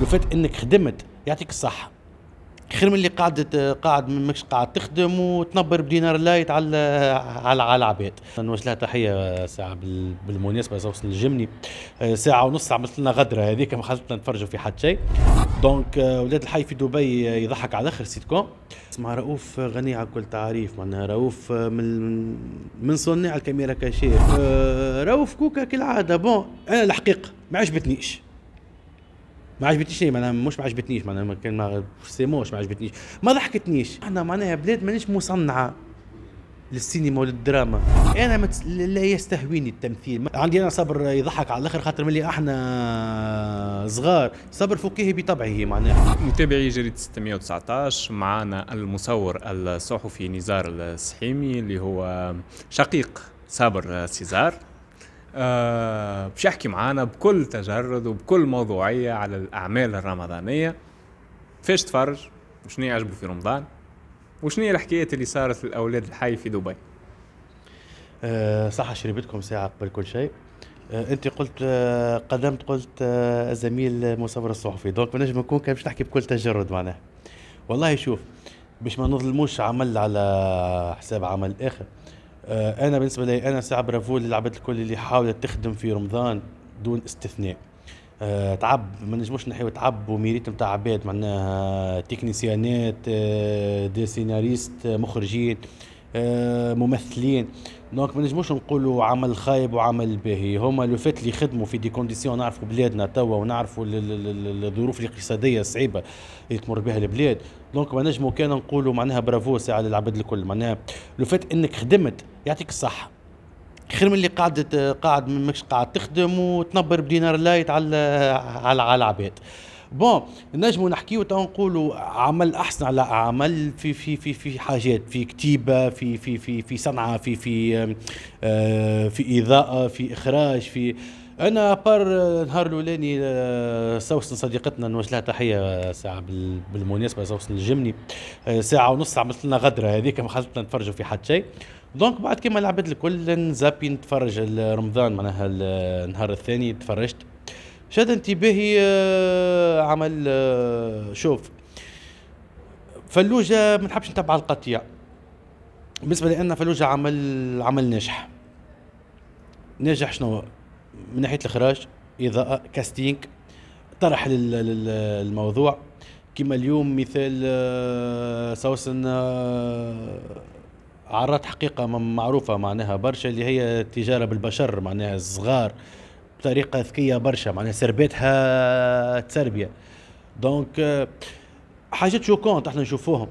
لفات انك خدمت يعطيك الصحه خير من اللي قاعد قاعد ماكش قاعد تخدم وتنبر بدينار لايت على على على العباد نوجه لها تحيه ساعه بالمناسبه وصل الجمني آه، ساعه ونص عملت لنا غدره هذيك ما خلتنا نتفرجوا في حد شيء دونك آه، ولاد الحي في دبي آه، يضحك على الاخر سيت كوم اسمها رؤوف غني على كل تعريف معناها رؤوف من من صناع الكاميرا كاشير رؤوف كوكا كالعاده بون انا الحقيقه ما عجبتنيش ما عجبتنيش معناها مش ما عجبتنيش معناها كان ما موش ما عجبتنيش ما ضحكتنيش احنا معناها بلاد مانيش مصنعه للسينما وللدراما انا مت... لا يستهويني التمثيل عندي انا صبر يضحك على الاخر خاطر ملي احنا صغار صبر فكاهي بطبعه معناها متابعي جريده 619 معنا المصور الصحفي نزار السحيمي اللي هو شقيق صابر سيزار مش آه، يحكي معانا بكل تجرد وبكل موضوعية على الأعمال الرمضانية فيش تفرج وشنو يعجبه في رمضان وشنو هي الحكايات اللي صارت في الأولاد الحي في دبي أه صح شربتكم ساعة قبل كل شيء أه انت قلت أه قدمت قلت الزميل آه، مصور الصحفي دونك نجم نكون كان باش نحكي بكل تجرد معناه والله شوف باش ما نظلموش عمل على حساب عمل اخر آه، انا بالنسبه لي انا ساعه برافو للعباد الكل اللي حاولت تخدم في رمضان دون استثناء أه تعب ما نجموش نحيو تعب وميريت نتاع عباد معناها تكنيسيانات آه، دي سيناريست آه، مخرجين آه، ممثلين دونك ما نجموش نقولوا عمل خايب وعمل باهي هما لو فات اللي خدموا في دي كونديسيون نعرفوا بلادنا توا ونعرفوا الظروف الاقتصاديه الصعيبه اللي تمر بها البلاد دونك ما نجمو كان نقولوا معناها برافو ساعه للعباد الكل معناها لو فات انك خدمت يعطيك الصحه خير من اللي قاعد قاعد ماكش قاعد تخدم وتنبر بدينار لايت على على, على العباد بون نجموا نحكيو تو نقولوا عمل احسن على عمل في في في في حاجات في كتيبه في في في في صنعه في في آه، في اضاءه في اخراج في انا بار آه، نهار الاولاني آه، سوسن صديقتنا نوجه لها تحيه ساعه بالمناسبه سوسن الجمني ساعه ونص عملت لنا غدره هذيك ما خلتنا نتفرجوا في حد شيء دونك بعد كيما العباد الكل نزابي نتفرج رمضان معناها النهار الثاني تفرجت شد انتباهي آه، عمل آه، شوف فلوجة ما نحبش نتبع القطيع بالنسبة لأن فلوجة عمل عمل ناجح ناجح شنو من ناحية الإخراج إضاءة كاستينج طرح للموضوع كما اليوم مثال آه، سوسن عرات حقيقة معروفة معناها برشا اللي هي التجارة بالبشر معناها الصغار بطريقه ذكيه برشا معناها سربتها تسربيه دونك حاجات شوكونت احنا نشوفوهم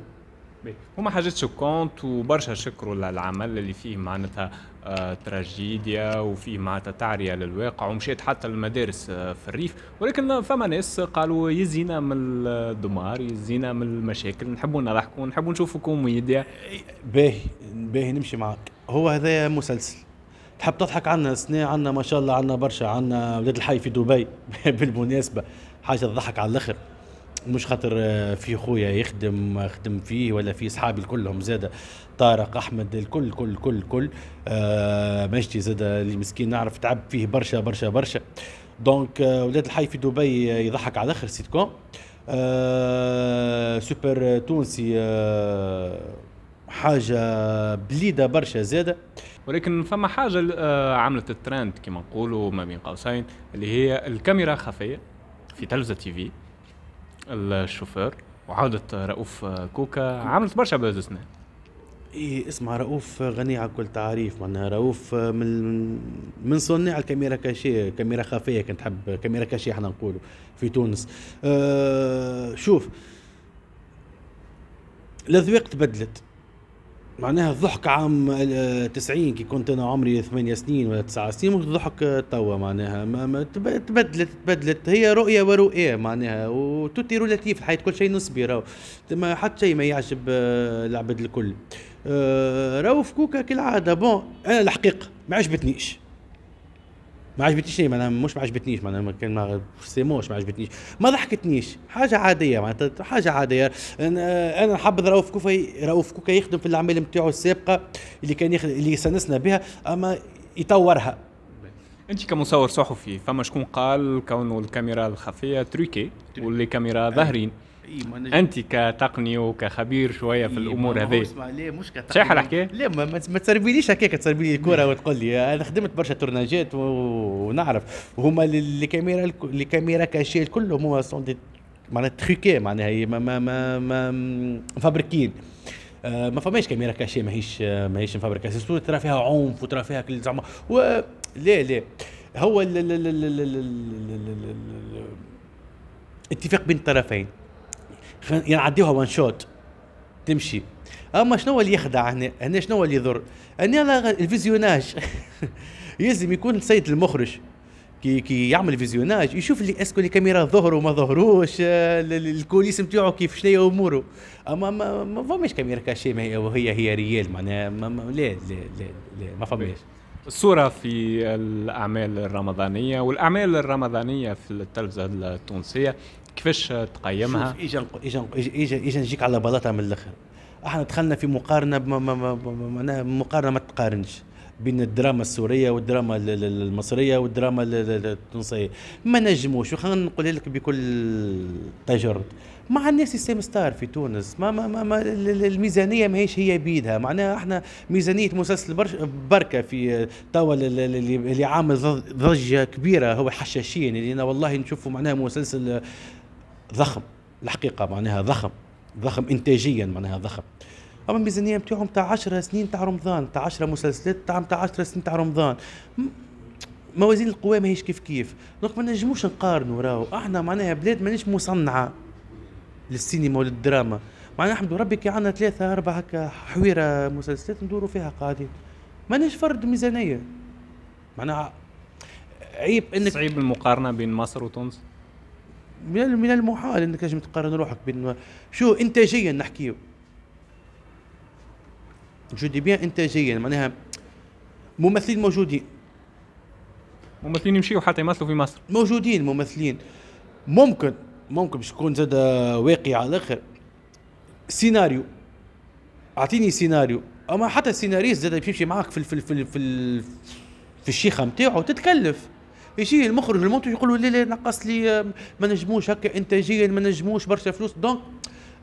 هما حاجات شوكونت وبرشا شكروا للعمل اللي فيه معناتها آه، تراجيديا وفيه معناتها تعريه للواقع ومشيت حتى للمدارس آه، في الريف ولكن فما ناس قالوا يزينا من الدمار يزينا من المشاكل نحبوا نضحكوا نحبوا نشوفوا كوميديا باهي باهي نمشي معاك هو هذا مسلسل تحب تضحك عنا سنة عنا ما شاء الله عنا برشا عنا ولاد الحي في دبي بالمناسبة حاجة تضحك على الآخر مش خاطر آه، في خويا يخدم خدم فيه ولا في صحابي كلهم زادة طارق احمد الكل كل كل كل آه مجدي زادة اللي مسكين نعرف تعب فيه برشا برشا برشا دونك آه، ولاد الحي في دبي آه، يضحك على الاخر سيتكوم آه سوبر تونسي آه حاجه بليده برشا زاده ولكن فما حاجه آه، عملت الترند كما نقولوا ما بين قوسين اللي هي الكاميرا خفيه في تلفزه تي في الشوفير وعودة آه، رؤوف آه، كوكا عملت برشا بهذا السنة إيه اسمع رؤوف غني على كل تعريف معناها رؤوف من من صناع الكاميرا كاشي كاميرا خفيه كنت حب كاميرا كاشي احنا نقولوا في تونس آه شوف الاذواق تبدلت معناها الضحك عام 90 آه، كي كنت انا عمري 8 سنين ولا 9 سنين الضحك توا معناها ما ما تبدلت تبدلت هي رؤيه ورؤيه معناها وتوتي رولاتيف الحياه كل شيء نسبي راهو ما حتى شيء ما يعجب آه، العباد الكل آه، راهو فكوكا كالعاده بون انا الحقيقه ما عجبتنيش ما عجبتنيش ما مش ما عجبتنيش معناها كان ما مش ما عجبتنيش ما ضحكتنيش حاجه عاديه معناتها حاجه عاديه انا انا حبذ رؤوف كوكا رؤوف كوكا يخدم في الاعمال نتاعو السابقه اللي كان يخد... اللي سنسنا بها اما يطورها انت كمصور صحفي فما شكون قال كونه الكاميرا الخفيه تريكي واللي كاميرا ظاهرين إيه انت كتقني وكخبير شويه في الامور هذه اسمع ليه مش كتقني صحيح الحكايه لا ما, ما تسربيليش هكاك تسربيلي الكره وتقول لي انا خدمت برشا تورناجات ونعرف وهما الكاميرا الكاميرا كاشي كلهم هما سون دي معناها تخيكي معناها ما ما ما, ما مفبركين آه ما فماش كاميرا كاشي ماهيش ماهيش مفبركه ترى فيها عنف وترى فيها كل زعما و لا لا هو اتفاق بين الطرفين يعديها وان شوت تمشي اما شنو اللي يخدع هنا هنا شنو اللي يضر هنا الفيزيوناج يلزم يكون السيد المخرج كي كي يعمل فيزيوناج يشوف اللي اسكو الكاميرا ظهروا ما ظهروش آه، الكوليس نتاعو كيف شنو اموره اما ما, ما فماش كاميرا كاشي ما هي وهي هي ريال معناها ما ما لا لا لا, لا ما فماش الصوره في الاعمال الرمضانيه والاعمال الرمضانيه في التلفزه التونسيه كيفاش تقيمها؟ اجا اجا اجا اجا نجيك على بلاطه من الاخر احنا دخلنا في مقارنه معناها ما ما ما مقارنه ما تقارنش بين الدراما السوريه والدراما المصريه والدراما التونسيه ما نجموش وخلينا نقول لك بكل تجرد مع الناس سيستم ستار في تونس ما, ما, ما, ما الميزانيه ماهيش هي بيدها معناها احنا ميزانيه مسلسل بركه في توا اللي عامل ضجه كبيره هو حشاشين اللي انا والله نشوفه معناها مسلسل ضخم الحقيقه معناها ضخم ضخم انتاجيا معناها ضخم اما الميزانيه نتاعهم تاع 10 سنين تاع رمضان تاع 10 مسلسلات تاع تاع 10 سنين تاع رمضان موازين القوى ماهيش كيف كيف دونك ما نجموش نقارنوا راهو احنا معناها بلاد مانيش مصنعه للسينما وللدراما معناها الحمد لله ربي كي عندنا ثلاثة أربعة هكا حويرة مسلسلات ندوروا فيها قاعدين مانيش فرد ميزانية معناها عيب انك صعيب المقارنة بين مصر وتونس من من المحال انك لازم تقارن روحك بين شو انتاجيا نحكيو دي بيان انتاجيا معناها ممثلين موجودين ممثلين يمشيوا حتى يمثلوا في مصر موجودين ممثلين ممكن ممكن باش تكون زاد واقعي على الاخر سيناريو اعطيني سيناريو اما حتى السيناريست زاد يمشي معاك في في في في, في الشيخه نتاعو تتكلف يجي المخرج المنتج يقول له لا لا نقص لي ما نجموش هكا انتاجيا ما نجموش برشا فلوس دونك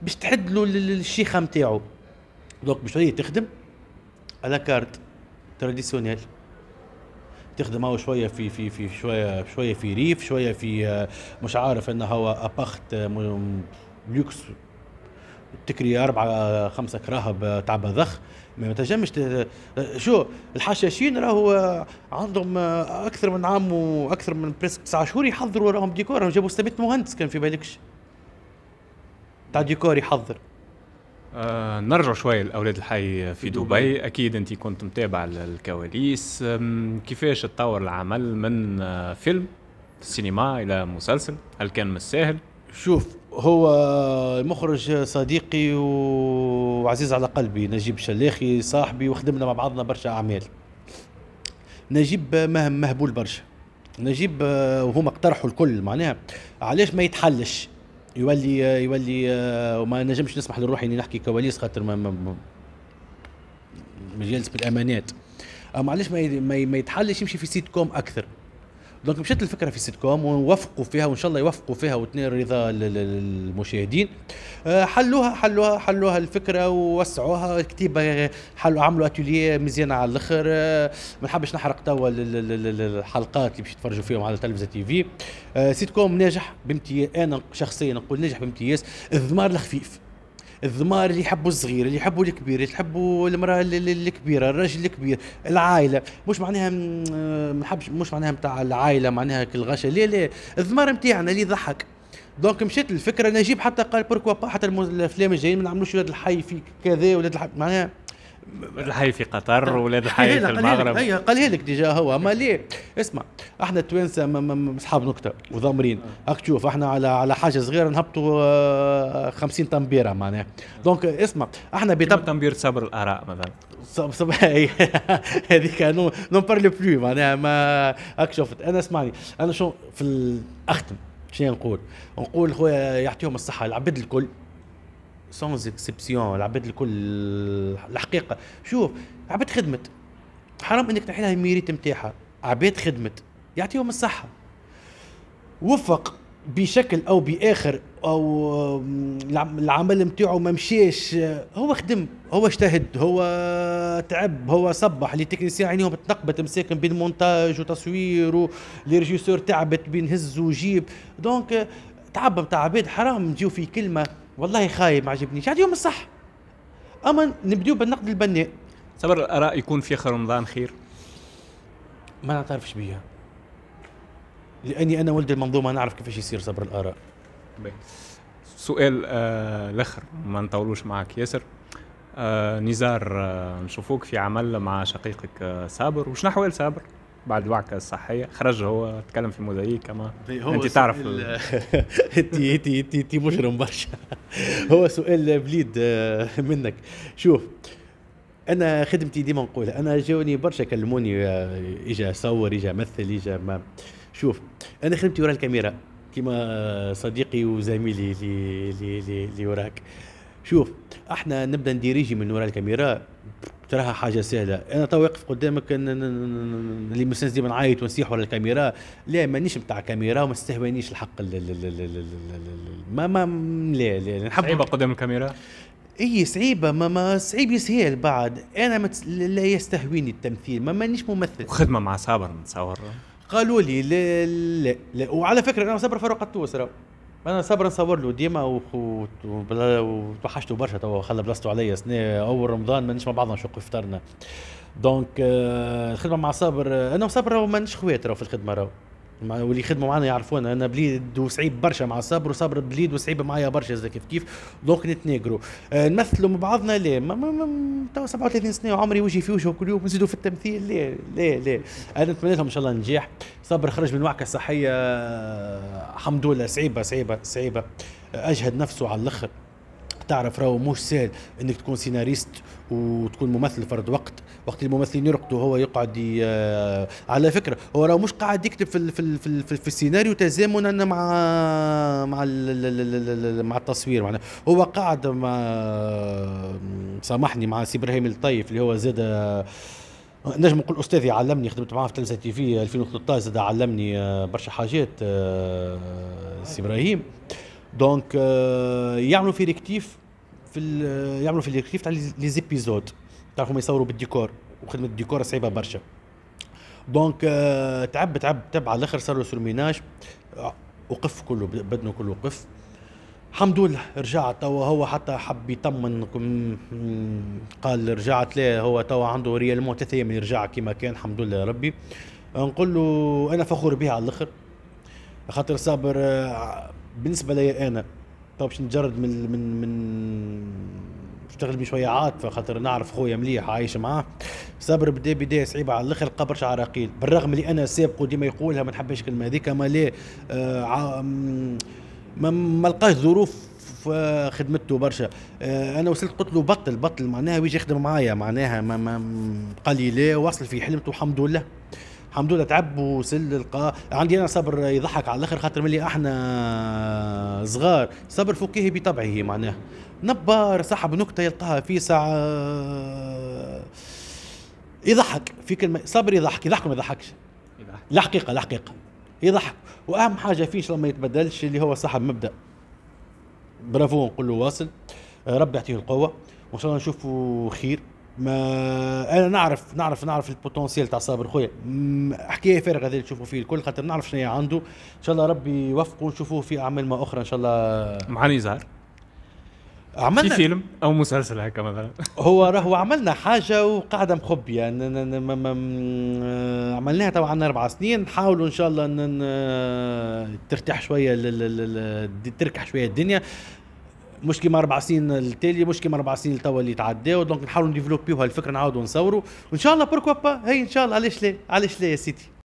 باش تحد له الشيخه نتاعو دونك باش هي تخدم على كارت تراديسيونيل تخدم هو شويه في في في شويه شويه في ريف شويه في آه، مش عارف انه هو ابخت آه، لوكس تكري أربعة خمسة كراهب آه، تعبى ضخ ما تنجمش آه، شو الحشاشين راهو آه، عندهم أكثر من عام وأكثر من بريسك تسعة شهور يحضروا راهم ديكور راهم جابوا 600 مهندس كان في بالكش تاع ديكور يحضر آه نرجع شوي لأولاد الحي في دبي. دبي أكيد أنت كنت متابع الكواليس كيفاش تطور العمل من فيلم سينما إلى مسلسل هل كان مش ساهل؟ شوف هو المخرج صديقي وعزيز على قلبي نجيب شلاخي صاحبي وخدمنا مع بعضنا برشا اعمال نجيب مهبول برشا نجيب وهما اقترحوا الكل معناها علاش ما يتحلش يولي يولي وما نجمش نسمح لروحي اني نحكي كواليس خاطر ما مجالس بالامانات اما علاش ما يتحلش يمشي في سيت كوم اكثر دونك مشات الفكره في سيت كوم ووفقوا فيها وان شاء الله يوفقوا فيها واثنين رضا المشاهدين آه، حلوها حلوها حلوها الفكره ووسعوها الكتيبه حلوا عملوا اتوليه مزيانه على الاخر آه، ما نحبش نحرق توا الحلقات اللي باش يتفرجوا فيهم على تلفزه تي في آه، سيت كوم ناجح بامتياز انا شخصيا نقول ناجح بامتياز الذمار الخفيف الذمار اللي يحبوا الصغير اللي يحبوا الكبير اللي يحبوا المراه الكبيره الراجل الكبير العائله مش معناها ما نحبش مش معناها نتاع العائله معناها غشه لا لا الذمار نتاعنا اللي يضحك دونك مشات الفكره نجيب حتى قال بوركوا با حتى الافلام الجايين ما نعملوش ولاد الحي في كذا ولاد الحي معناها الحي في قطر طيب. ولاد الحي في المغرب هي قال لك ديجا هو ما ليه اسمع احنا التوانسه اصحاب نكته وضامرين هاك آه. تشوف احنا على على حاجه صغيره نهبطوا 50 آه، تمبيره معناها دونك اسمع احنا بطب تمبير صبر الاراء مثلا هذيك نو نو بارلي بلو معناها ما هاك شفت انا اسمعني انا شو في اختم شنو نقول نقول خويا يعطيهم الصحه العباد الكل سونز اكسبسيون العباد الكل الحقيقه شوف عباد خدمت حرام انك تحيلها الميريت نتاعها عباد خدمت يعطيهم الصحه وفق بشكل او باخر او العمل نتاعو ما مشاش هو خدم هو اجتهد هو تعب هو صبح لي تكنيسيان عينيهم تنقبت مساكن بين مونتاج وتصوير لي ريجيسور تعبت بين هز وجيب دونك تعب نتاع عباد حرام نجيو في كلمه والله خايب ما عجبنيش اليوم الصح اما نبداو بالنقد البناء صبر الاراء يكون في اخر رمضان خير ما نعترفش بيها لاني انا ولد المنظومه نعرف كيفاش يصير صبر الاراء بي. طيب. سؤال آه الاخر ما نطولوش معك ياسر آه نزار آه نشوفوك في عمل مع شقيقك آه صابر وشنو احوال صابر بعد الوعكه الصحيه خرج هو تكلم في موزايك كما طيب، انت تعرف انت انت انت مجرم برشا هو سؤال بليد آه، منك شوف انا خدمتي ديما نقول انا جاوني برشا كلموني آه، اجا صور اجا مثل اجا ما شوف انا خدمتي ورا الكاميرا كما صديقي وزميلي اللي وراك شوف احنا نبدا نديريجي من ورا الكاميرا تراها حاجه سهله انا تو واقف قدامك اللي مسنس ديما نعيط ونسيح ورا الكاميرا لا مانيش نتاع كاميرا وما استهوانيش الحق ما ما لا لا نحب صعيبه قدام الكاميرا اي صعيبه ما ما صعيب يسهل بعد انا لا يستهويني التمثيل ما مانيش ممثل وخدمه مع صابر نتصور قالوا لي لا لا, لا. وعلى فكره انا صابر فاروق التوسره انا صبر نصور له ديما وتوحشته برشا توا خلى بلاصته عليا سنه اول رمضان مانيش مع بعضنا شو فطرنا دونك آه، الخدمه مع صابر آه، انا وصابر راهو مانيش خوات راه في الخدمه راهو واللي يخدموا معنا يعرفونا انا بليد وصعيب برشا مع صبر وصبر بليد وصعيب معايا برشا زي كيف كيف دونك نتناقروا آه نمثلوا مع بعضنا لا تو 37 سنه وعمري وجهي في وجهه كل يوم نزيدوا في التمثيل لا لا لا انا نتمنى لهم ان شاء الله النجاح صبر خرج من وعكه الصحيه آه، الحمد لله صعيبه صعيبه صعيبه آه، اجهد نفسه على الاخر تعرف راهو مش سهل انك تكون سيناريست وتكون ممثل فرد وقت وقت الممثلين يرقدوا هو يقعد آه، على فكره هو راهو مش قاعد يكتب في في في, في السيناريو تزامنا مع مع مع التصوير معنا هو قاعد مع سامحني مع سي ابراهيم الطيف اللي هو زاد آه، نجم نقول استاذي علمني خدمت معاه في تلفزه تي في 2013 زاد علمني آه، برشا حاجات سي ابراهيم دونك euh, يعملوا في ريكتيف في يعملوا في ريكتيف تاع لي زيبيزود تعرفوا هما يصوروا بالديكور وخدمه الديكور صعيبه برشا دونك euh, تعب تعب تعب على الاخر صار له سورميناج آه، وقف كله بدنه كله وقف الحمد لله رجع توا هو حتى حب يطمن قال رجعت لا هو توا عنده ريال مو ثلاثة ايام يرجع كما كان الحمد لله يا ربي نقول له انا فخور به على الاخر خاطر صابر آه، بالنسبه لي انا طب باش نجرد من من من اشتغل بي شويه عاطفه خاطر نعرف خويا مليح عايش معاه صبر بدا بدايه صعيبه على الاخر قبر شعر عراقيل بالرغم اللي انا سابقه ديما يقولها ما نحبش الكلمه هذيك آه، ما لا آه ما, لقاش ظروف خدمته برشا آه، انا وصلت قلت له بطل بطل معناها ويجي يخدم معايا معناها ما, ما قال لي لا واصل في حلمته الحمد لله لله تعب وسل القا عندي انا صبر يضحك على الاخر خاطر ملي احنا صغار صبر فكاهي بطبعه معناه نبار صاحب نكته يلقاها في ساعه يضحك في كلمه صبر يضحك يضحك ما يضحكش الحقيقه الحقيقه يضحك واهم حاجه فيه ان شاء الله ما يتبدلش اللي هو صاحب مبدا برافو نقول له واصل ربي يعطيه القوه وان شاء الله نشوفه خير ما انا نعرف نعرف نعرف البوتنسيال تاع صابر خويا حكايه فارغه هذا تشوفوا فيه الكل خاطر نعرف شنو عنده ان شاء الله ربي يوفقه ونشوفوه في اعمال ما اخرى ان شاء الله مع نزار عملنا في فيلم او مسلسل هكا مثلا هو راهو عملنا حاجه وقاعده مخبيه يعني عملناها طبعا عندنا اربع سنين نحاولوا ان شاء الله ان ترتاح شويه تركح شويه الدنيا مش كيما اربع سنين التالي مش كيما اربع سنين توا اللي تعداو دونك نحاولوا نديفلوبيو هالفكره نعاودوا نصوروا وان شاء الله بوركوا با هي ان شاء الله علاش لا علاش لا يا سيدي